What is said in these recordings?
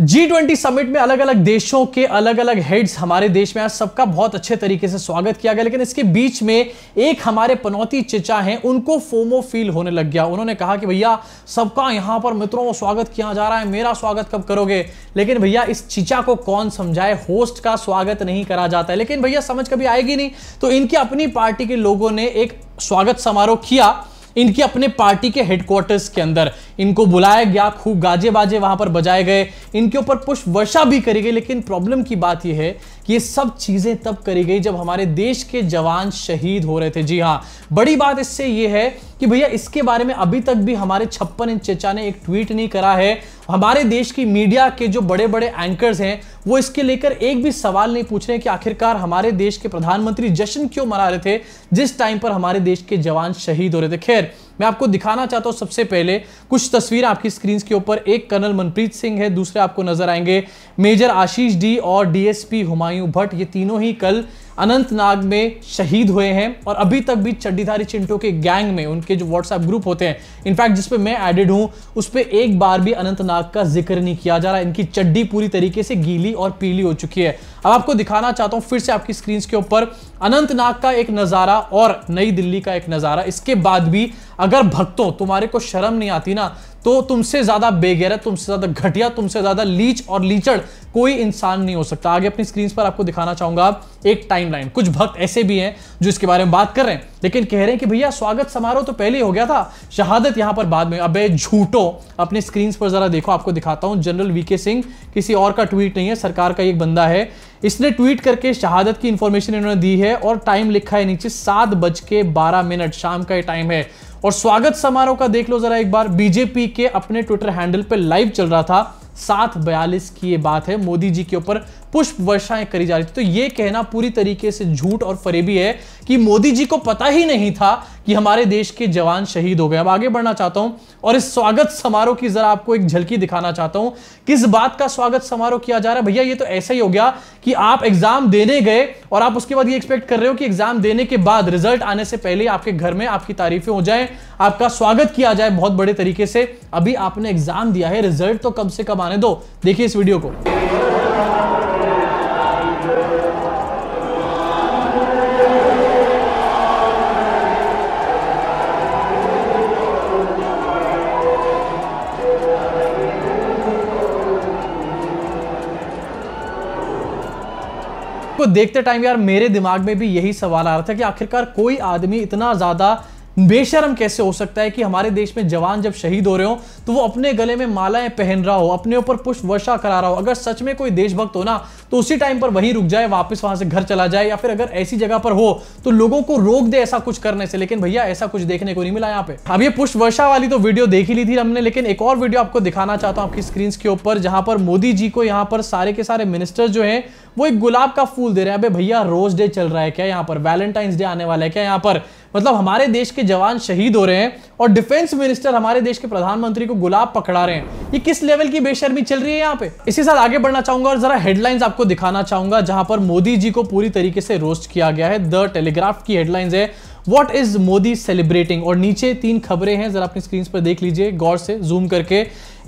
G twenty summit में अलग अलग देशों के अलग अलग हेड्स हमारे देश में आज सबका बहुत अच्छे तरीके से स्वागत किया गया लेकिन इसके बीच में एक हमारे पनौती चिचा हैं उनको फोमो फील होने लग गया उन्होंने कहा कि भैया सबका यहाँ पर मित्रों को स्वागत किया जा रहा है मेरा स्वागत कब करोगे लेकिन भैया इस चिचा को कौन समझाए होस्ट का स्वागत नहीं करा जाता है लेकिन भैया समझ कभी आएगी नहीं तो इनकी अपनी पार्टी के लोगों ने एक स्वागत समारोह किया इनकी अपने पार्टी के हेडक्वार्टर्स के अंदर इनको बुलाया गया खूब गाजे बाजे वहां पर बजाए गए इनके ऊपर पुष्प वर्षा भी करी गई लेकिन प्रॉब्लम की बात यह है कि ये सब चीजें तब करी गई जब हमारे देश के जवान शहीद हो रहे थे जी हाँ बड़ी बात इससे ये है कि भैया इसके बारे में अभी तक भी हमारे छप्पन इंच चचा ने एक ट्वीट नहीं करा है हमारे देश की मीडिया के जो बड़े बड़े एंकर्स हैं वो इसके लेकर एक भी सवाल नहीं पूछ रहे कि आखिरकार हमारे देश के प्रधानमंत्री जश्न क्यों मना रहे थे जिस टाइम पर हमारे देश के जवान शहीद हो रहे थे खैर मैं आपको दिखाना चाहता हूं सबसे पहले कुछ तस्वीर आपकी स्क्रीन के ऊपर एक कर्नल मनप्रीत सिंह है दूसरे आपको नजर आएंगे मेजर आशीष डी और डीएसपी हुमायूं भट्ट ये तीनों ही कल अनंतनाग में शहीद हुए हैं और अभी तक भी चड्डीधारी चिंटो के गैंग में उनके जो व्हाट्सएप ग्रुप होते हैं इनफैक्ट जिसपे मैं एडिड हूँ उस पर एक बार भी अनंतनाग का जिक्र नहीं किया जा रहा इनकी चड्डी पूरी तरीके से गीली और पीली हो चुकी है अब आपको दिखाना चाहता हूँ फिर से आपकी स्क्रीन के ऊपर अनंतनाग का एक नज़ारा और नई दिल्ली का एक नज़ारा इसके बाद भी अगर भक्तों तुम्हारे को शर्म नहीं आती ना तो तुमसे ज्यादा बेगैरत तुमसे ज्यादा घटिया तुमसे ज्यादा लीच और लीचड़ कोई इंसान नहीं हो सकता आगे अपनी स्क्रीन पर आपको दिखाना चाहूंगा एक टाइमलाइन कुछ भक्त ऐसे भी हैं जो इसके बारे में बात कर रहे हैं लेकिन कह रहे हैं कि भैया स्वागत समारोह तो पहले ही हो गया था शहादत यहां पर बाद में अब झूठो अपने स्क्रीन पर जरा देखो आपको दिखाता हूं जनरल वीके सिंह किसी और का ट्वीट नहीं है सरकार का एक बंदा है इसने ट्वीट करके शहादत की इंफॉर्मेशन इन्होंने दी है और टाइम लिखा है नीचे सात बज के बारह मिनट शाम का ये टाइम है और स्वागत समारोह का देख लो जरा एक बार बीजेपी के अपने ट्विटर हैंडल पर लाइव चल रहा था सात बयालीस की ये बात है मोदी जी के ऊपर पुष्प वर्षाएं करी जा रही थी तो ये कहना पूरी तरीके से झूठ और फरेबी है कि मोदी जी को पता ही नहीं था कि हमारे देश के जवान शहीद हो गए अब आगे बढ़ना चाहता हूं और इस स्वागत समारोह की जरा आपको एक झलकी दिखाना चाहता हूं किस बात का स्वागत समारोह किया जा रहा है भैया ये तो ऐसा ही हो गया कि आप एग्जाम देने गए और आप उसके बाद ये एक्सपेक्ट कर रहे हो कि एग्जाम देने के बाद रिजल्ट आने से पहले आपके घर में आपकी तारीफें हो जाए आपका स्वागत किया जाए बहुत बड़े तरीके से अभी आपने एग्जाम दिया है रिजल्ट तो कम से कम आने दो देखिए इस वीडियो को देखते टाइम यार मेरे दिमाग में भी यही सवाल आ रहा था कि आखिरकार कोई आदमी इतना ज़्यादा बेशरम कैसे हो सकता है कि हमारे देश में जवान जब शहीद हो रहे हो तो वो अपने गले में मालाएं पहन रहा हो अपने ऊपर पुष्प वर्षा करा रहा हो अगर सच में कोई देशभक्त हो ना तो उसी टाइम पर वहीं रुक जाए वापस वहां से घर चला जाए या फिर अगर ऐसी जगह पर हो तो लोगों को रोक दे ऐसा कुछ करने से लेकिन भैया ऐसा कुछ देखने को नहीं मिला यहाँ पे अब ये पुष्प वर्षा वाली तो वीडियो देख ही ली थी हमने लेकिन एक और वीडियो आपको दिखाना चाहता हूँ आपकी स्क्रीन के ऊपर जहां पर मोदी जी को यहाँ पर सारे के सारे मिनिस्टर जो है वो एक गुलाब का फूल दे रहे हैं अबे भैया रोज डे चल रहा है क्या यहाँ पर वैलेंटाइंस डे आने वाला है क्या यहाँ पर मतलब हमारे देश के जवान शहीद हो रहे हैं और डिफेंस मिनिस्टर हमारे देश के प्रधानमंत्री को गुलाब पकड़ा रहे हैं ये किस लेवल की बेशर्मी चल रही है यहाँ पे इसी साथ आगे बढ़ना चाहूंगा और जरा हेडलाइंस आपको दिखाना चाहूंगा जहां पर मोदी जी को पूरी तरीके से रोस्ट किया गया है द टेलीग्राफ की हेडलाइंस है वॉट इज मोदी सेलिब्रेटिंग और नीचे तीन खबरें हैं जरा अपनी स्क्रीन पर देख लीजिए गौर से जूम करके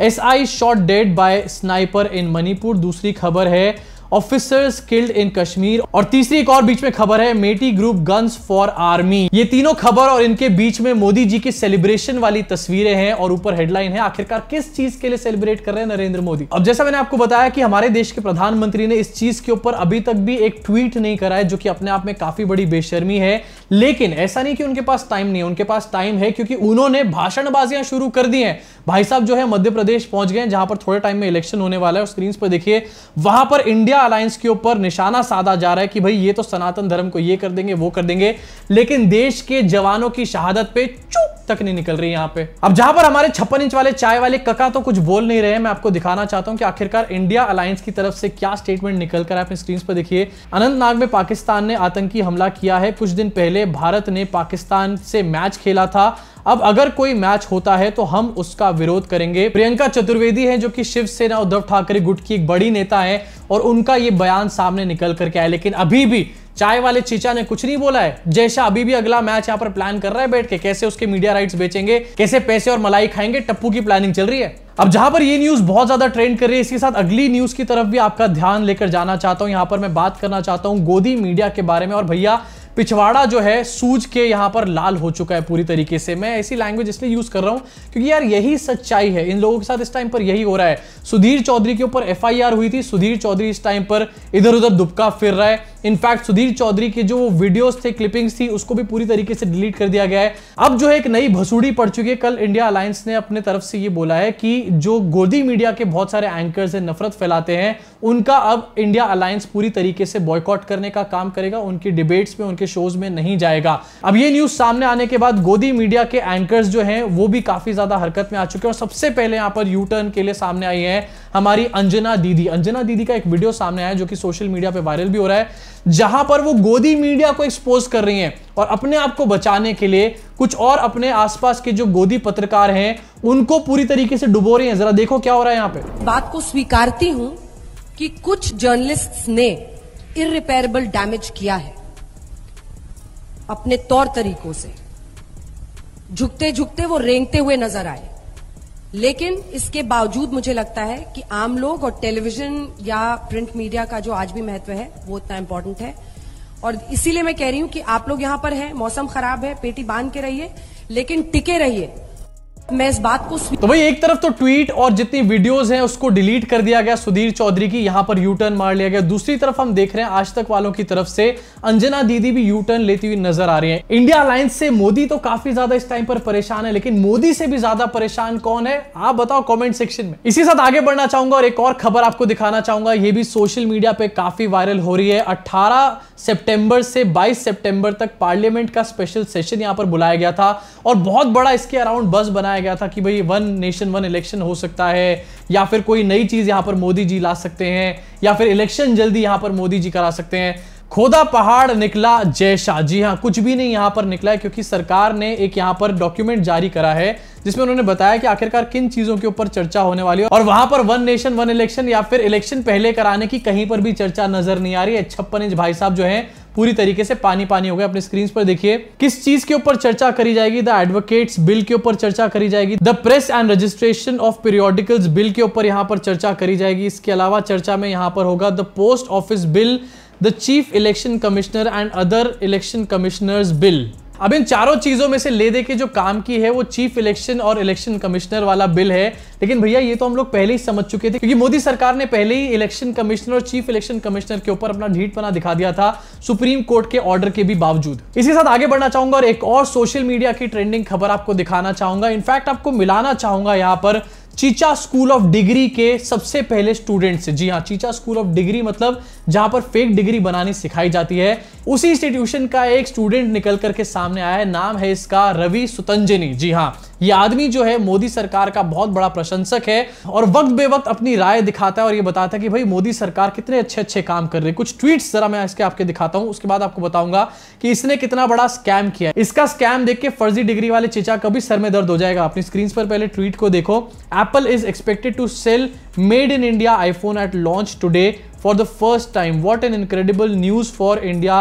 S I shot dead by sniper in Manipur दूसरी खबर है ऑफिसर्स किल्ड इन कश्मीर और तीसरी एक और बीच में खबर है Meitei group guns for army ये तीनों खबर और इनके बीच में मोदी जी की सेलिब्रेशन वाली तस्वीरें हैं और ऊपर हेडलाइन है आखिरकार किस चीज के लिए सेलिब्रेट कर रहे हैं नरेंद्र मोदी अब जैसा मैंने आपको बताया कि हमारे देश के प्रधानमंत्री ने इस चीज के ऊपर अभी तक भी एक ट्वीट नहीं करा है जो कि अपने आप में काफी बड़ी बेशर्मी है लेकिन ऐसा नहीं कि उनके पास टाइम नहीं है उनके पास टाइम है क्योंकि उन्होंने भाषणबाजियां शुरू कर दी हैं भाई साहब जो है मध्य प्रदेश पहुंच गए जहां पर थोड़े टाइम में इलेक्शन होने वाला है स्क्रीन पर देखिए वहां पर इंडिया अलायंस के ऊपर निशाना साधा जा रहा है कि भाई ये तो सनातन धर्म को ये कर देंगे वो कर देंगे लेकिन देश के जवानों की शहादत पे चुप तक नहीं निकल रही यहाँ पे अब जहां पर हमारे छप्पन इंच वाले चाय वाले कका तो कुछ बोल नहीं रहे मैं आपको दिखाना चाहता हूँ कि आखिरकार इंडिया अलायंस की तरफ से क्या स्टेटमेंट निकल कर अपने स्क्रीन पर देखिए अनंतनाग में पाकिस्तान ने आतंकी हमला किया है कुछ दिन पहले भारत ने पाकिस्तान से मैच खेला था अब अगर कोई मैच होता है तो हम उसका विरोध करेंगे प्रियंका चतुर्वेदी है जो कि शिवसेना उद्धव ठाकरे गुट की एक बड़ी नेता है और उनका ये बयान सामने निकल करके आया लेकिन अभी भी चाय वाले चीचा ने कुछ नहीं बोला है जैसा अभी भी अगला मैच यहाँ पर प्लान कर रहा है बैठ के कैसे उसके मीडिया राइट्स बेचेंगे कैसे पैसे और मलाई खाएंगे टप्पू की प्लानिंग चल रही है अब जहां पर ये न्यूज बहुत ज्यादा ट्रेंड कर रही है इसके साथ अगली न्यूज की तरफ भी आपका ध्यान लेकर जाना चाहता हूं यहां पर मैं बात करना चाहता हूं गोदी मीडिया के बारे में और भैया पिछवाड़ा जो है सूज के यहाँ पर लाल हो चुका है पूरी तरीके से मैं ऐसी लैंग्वेज इसलिए यूज़ कर रहा हूँ क्योंकि यार यही सच्चाई है इन लोगों के साथ इस टाइम पर यही हो रहा है सुधीर चौधरी के ऊपर एफ हुई थी सुधीर चौधरी इस टाइम पर इधर उधर दुबका फिर रहा है इनफैक्ट सुधीर चौधरी के जो वीडियोस थे क्लिपिंग्स थी उसको भी पूरी तरीके से डिलीट कर दिया गया है अब जो है एक नई भसूड़ी पड़ चुकी है कल इंडिया अलायंस ने अपने तरफ से ये बोला है कि जो गोदी मीडिया के बहुत सारे एंकर से नफरत फैलाते हैं उनका अब इंडिया अलायंस पूरी तरीके से बॉयकॉट करने का काम करेगा उनकी डिबेट्स में उनके के शोज में नहीं जाएगा अब ये न्यूज सामने आने के बाद गोदी मीडिया के एंकर्स जो हैं वो भी काफी ज्यादा हरकत में आ चुके हैं और सबसे पहले यहाँ पर यू टर्न के लिए सामने आई है हमारी अंजना दीदी अंजना दीदी का एक वीडियो सामने आया जो कि सोशल मीडिया पे वायरल भी हो रहा है जहां पर वो गोदी मीडिया को एक्सपोज कर रही हैं और अपने आप को बचाने के लिए कुछ और अपने आसपास के जो गोदी पत्रकार हैं उनको पूरी तरीके से डुबो रही हैं जरा देखो क्या हो रहा है यहाँ पे बात को स्वीकारती हूँ कि कुछ जर्नलिस्ट ने इरिपेयरेबल डैमेज किया है अपने तौर तरीकों से झुकते झुकते वो रेंगते हुए नजर आए लेकिन इसके बावजूद मुझे लगता है कि आम लोग और टेलीविजन या प्रिंट मीडिया का जो आज भी महत्व है वो इतना इम्पोर्टेंट है और इसीलिए मैं कह रही हूं कि आप लोग यहां पर हैं मौसम खराब है पेटी बांध के रहिए लेकिन टिके रहिए मैं इस बात को तो भाई एक तरफ तो ट्वीट और जितनी वीडियोस हैं उसको डिलीट कर दिया गया सुधीर चौधरी की यहाँ पर यू टर्न मार लिया गया दूसरी तरफ हम देख रहे हैं आज तक वालों की तरफ से अंजना दीदी भी यू टर्न लेती हुई नजर आ रही है इंडिया अलायंस से मोदी तो काफी ज्यादा इस टाइम पर परेशान है लेकिन मोदी से भी ज्यादा परेशान कौन है आप बताओ कॉमेंट सेक्शन में इसी साथ आगे बढ़ना चाहूंगा और एक और खबर आपको दिखाना चाहूंगा ये भी सोशल मीडिया पे काफी वायरल हो रही है अट्ठारह सेप्टेंबर से बाईस सेप्टेंबर तक पार्लियामेंट का स्पेशल सेशन यहाँ पर बुलाया गया था और बहुत बड़ा इसके अराउंड बस बनाया बनाया गया था कि भाई वन नेशन वन इलेक्शन हो सकता है या फिर कोई नई चीज़ यहाँ पर मोदी जी ला सकते हैं या फिर इलेक्शन जल्दी यहाँ पर मोदी जी करा सकते हैं खोदा पहाड़ निकला जय शाह जी हाँ कुछ भी नहीं यहाँ पर निकला है क्योंकि सरकार ने एक यहाँ पर डॉक्यूमेंट जारी करा है जिसमें उन्होंने बताया कि आखिरकार किन चीजों के ऊपर चर्चा होने वाली है और वहां पर वन नेशन वन इलेक्शन या फिर इलेक्शन पहले कराने की कहीं पर भी चर्चा नजर नहीं आ रही है छप्पन इंच भाई साहब जो है पूरी तरीके से पानी पानी हो गए अपने स्क्रीन पर देखिए किस चीज के ऊपर चर्चा करी जाएगी द एडवोकेट्स बिल के ऊपर चर्चा करी जाएगी the press and registration of periodicals bill के ऊपर यहाँ पर चर्चा करी जाएगी इसके अलावा चर्चा में यहाँ पर होगा the post office bill the chief election commissioner and other election commissioners bill अब इन चारों चीजों में से ले दे के जो काम की है वो चीफ इलेक्शन और इलेक्शन कमिश्नर वाला बिल है लेकिन भैया ये तो हम लोग पहले ही समझ चुके थे क्योंकि मोदी सरकार ने पहले ही इलेक्शन कमिश्नर और चीफ इलेक्शन कमिश्नर के ऊपर अपना ढीट बना दिखा दिया था सुप्रीम कोर्ट के ऑर्डर के भी बावजूद इसी साथ आगे बढ़ना चाहूंगा और एक और सोशल मीडिया की ट्रेंडिंग खबर आपको दिखाना चाहूंगा इनफैक्ट आपको मिलाना चाहूंगा यहाँ पर चीचा स्कूल ऑफ डिग्री के सबसे पहले स्टूडेंट से जी हाँ चीचा स्कूल ऑफ डिग्री मतलब जहां पर फेक डिग्री बनानी सिखाई जाती है उसी इंस्टीट्यूशन का एक स्टूडेंट निकल करके सामने आया है नाम है इसका रवि सुतंजनी जी हाँ ये आदमी जो है मोदी सरकार का बहुत बड़ा प्रशंसक है और वक्त बेवक्त अपनी राय दिखाता है और ये बताता है कि भाई मोदी सरकार कितने अच्छे अच्छे काम कर रही है कुछ ट्वीट जरा मैं इसके आपके दिखाता हूं उसके बाद आपको बताऊंगा कि इसने कितना बड़ा स्कैम किया इसका स्कैम देख के फर्जी डिग्री वाले चिचा कभी सर में दर्द हो जाएगा अपनी स्क्रीन पर पहले ट्वीट को देखो Apple is expected to sell made in India iPhone at launch today for the first time. What an incredible news for India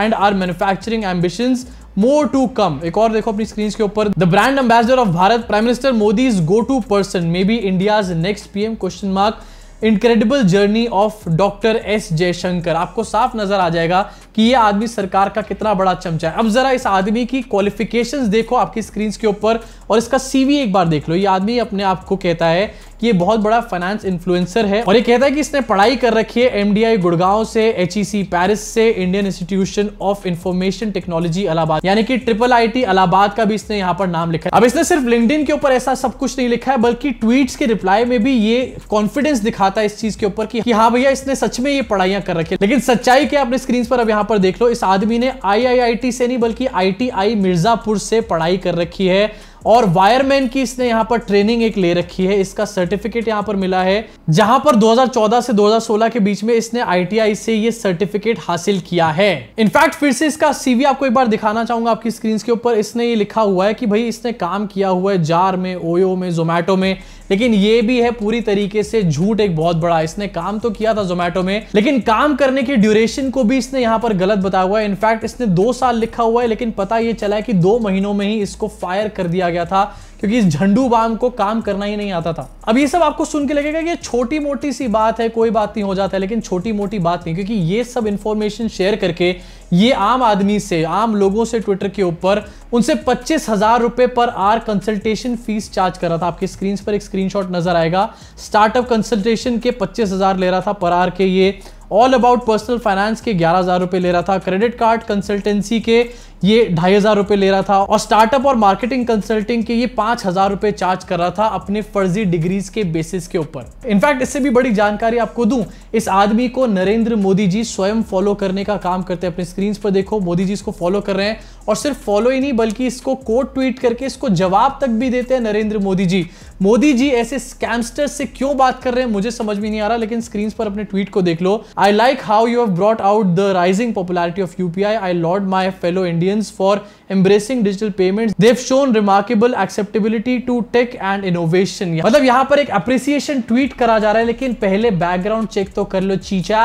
and our manufacturing ambitions. More to come एक और देखो अपनी screen के ऊपर the brand ambassador of Bharat prime minister Modi is go to person may be India next PM question mark incredible journey of doctor S Jaishankar आपको साफ नजर आ जाएगा कि ये आदमी सरकार का कितना बड़ा चमचा है अब जरा इस आदमी की क्वालिफिकेशंस देखो आपकी स्क्रीन के ऊपर और इसका सीवी एक बार देख लो ये आदमी अपने आप को कहता है कि ये बहुत बड़ा फाइनेंस इन्फ्लुएंसर है और ये कहता है कि इसने पढ़ाई कर रखी है एमडीआई गुड़गांव से एच पेरिस e से Indian Institution of Information Technology Allahabad यानी कि ट्रिपल आईटी इलाहाबाद का भी इसने यहाँ पर नाम लिखा है अब इसने सिर्फ लिंकडिन के ऊपर ऐसा सब कुछ नहीं लिखा है बल्कि ट्वीट के रिप्लाई में भी ये कॉन्फिडेंस दिखाता है इस चीज के ऊपर की हाँ भैया इसने सच में ये पढ़ाइया कर रखी है लेकिन सच्चाई क्या अपने स्क्रीन पर अब यहां यहाँ पर देख लो इस आदमी ने आईआईआईटी से नहीं बल्कि आईटीआई मिर्ज़ापुर से पढ़ाई कर रखी है और वायरमैन की इसने यहाँ पर ट्रेनिंग एक ले रखी है इसका सर्टिफिकेट यहाँ पर मिला है जहां पर 2014 से 2016 के बीच में इसने आईटीआई से ये सर्टिफिकेट हासिल किया है इनफैक्ट फिर से इसका सीवी आपको एक बार दिखाना चाहूंगा आपकी स्क्रीन के ऊपर इसने ये लिखा हुआ है कि भाई इसने काम किया हुआ है जार में ओयो में जोमैटो में लेकिन ये भी है पूरी तरीके से झूठ एक बहुत बड़ा इसने काम तो किया था जोमेटो में लेकिन काम करने की ड्यूरेशन को भी इसने यहां पर गलत बताया हुआ है इनफैक्ट इसने दो साल लिखा हुआ है लेकिन पता यह चला है कि दो महीनों में ही इसको फायर कर दिया गया था क्योंकि इस झंडू बाम को काम करना ही नहीं आता था अब ये सब आपको सुन के लगेगा कि छोटी मोटी सी बात है कोई बात नहीं हो जाता है लेकिन छोटी मोटी बात नहीं क्योंकि ये सब इंफॉर्मेशन शेयर करके ये आम आदमी से आम लोगों से ट्विटर के ऊपर उनसे पच्चीस हजार रुपए पर आर कंसल्टेशन फीस चार्ज कर रहा था आपकी स्क्रीन पर एक स्क्रीनशॉट नजर आएगा स्टार्टअप कंसल्टेशन के पच्चीस हजार ले रहा था पर आर के ये ऑल अबाउट पर्सनल फाइनेंस के ग्यारह हजार रुपए ले रहा था क्रेडिट कार्ड कंसल्टेंसी के ये ढाई हजार रुपए ले रहा था और स्टार्टअप और मार्केटिंग कंसल्टिंग के ये पांच हजार रुपए चार्ज कर रहा था अपने फर्जी डिग्रीज के बेसिस के ऊपर इनफैक्ट इससे भी बड़ी जानकारी आपको दूं इस आदमी को नरेंद्र मोदी जी स्वयं फॉलो करने का काम करते हैं अपने स्क्रीन पर देखो मोदी जी इसको फॉलो कर रहे हैं और सिर्फ फॉलो ही नहीं बल्कि इसको कोट ट्वीट करके इसको जवाब तक भी देते हैं नरेंद्र मोदी जी मोदी जी ऐसे स्कैमस्टर से क्यों बात कर रहे हैं मुझे समझ में नहीं आ रहा लेकिन स्क्रीन पर अपने ट्वीट को देख लो I like how you have brought out the rising popularity of UPI I laud my fellow Indians for embracing digital payment they've shown remarkable acceptability to tech and innovation मतलब यहाँ पर एक appreciation tweet करा जा रहा है लेकिन पहले बैकग्राउंड चेक तो कर लो चीचा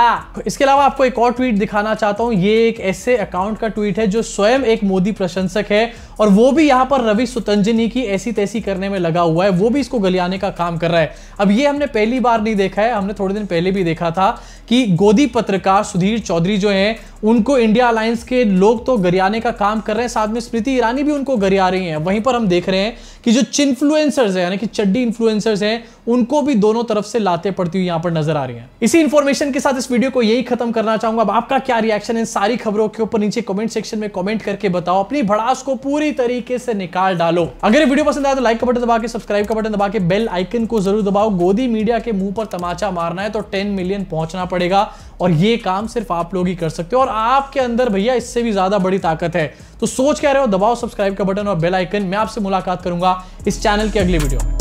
इसके अलावा आपको एक और ट्वीट दिखाना चाहता हूँ ये एक ऐसे अकाउंट का ट्वीट है जो स्वयं एक मोदी प्रशंसक है और वो भी यहां पर रवि सुतंजनी की ऐसी तैसी करने में लगा हुआ है वो भी इसको गलियाने का काम कर रहा है अब ये हमने पहली बार नहीं देखा है हमने थोड़े दिन पहले भी देखा था कि गोदी पत्रकार सुधीर चौधरी जो है उनको इंडिया अलायंस के लोग तो गरियाने का काम कर रहे हैं साथ में स्मृति ईरानी भी उनको गरिया रही हैं वहीं पर हम देख रहे हैं कि जो चिन्फ्लुएंसर्स हैं यानी कि चड्डी इन्फ्लुएंसर्स हैं उनको भी दोनों तरफ से लाते पड़ती हुई यहां पर नजर आ रही हैं इसी इन्फॉर्मेशन के साथ इस वीडियो को यही खत्म करना चाहूंगा अब आपका क्या रिएक्शन इन सारी खबरों के ऊपर नीचे कमेंट सेक्शन में कॉमेंट करके बताओ अपनी भड़ास को पूरी तरीके से निकाल डालो अगर वीडियो पसंद आया तो लाइक का बटन दबा के सब्सक्राइब का बटन दबा के बेल आइकन को जरूर दबाओ गोदी मीडिया के मुंह पर तमाचा मारना है तो टेन मिलियन पहुंचना पड़ेगा और ये काम सिर्फ आप लोग ही कर सकते हो और और आपके अंदर भैया इससे भी ज्यादा बड़ी ताकत है तो सोच कह रहे हो दबाओ सब्सक्राइब का बटन और बेल आइकन मैं आपसे मुलाकात करूंगा इस चैनल की अगली वीडियो में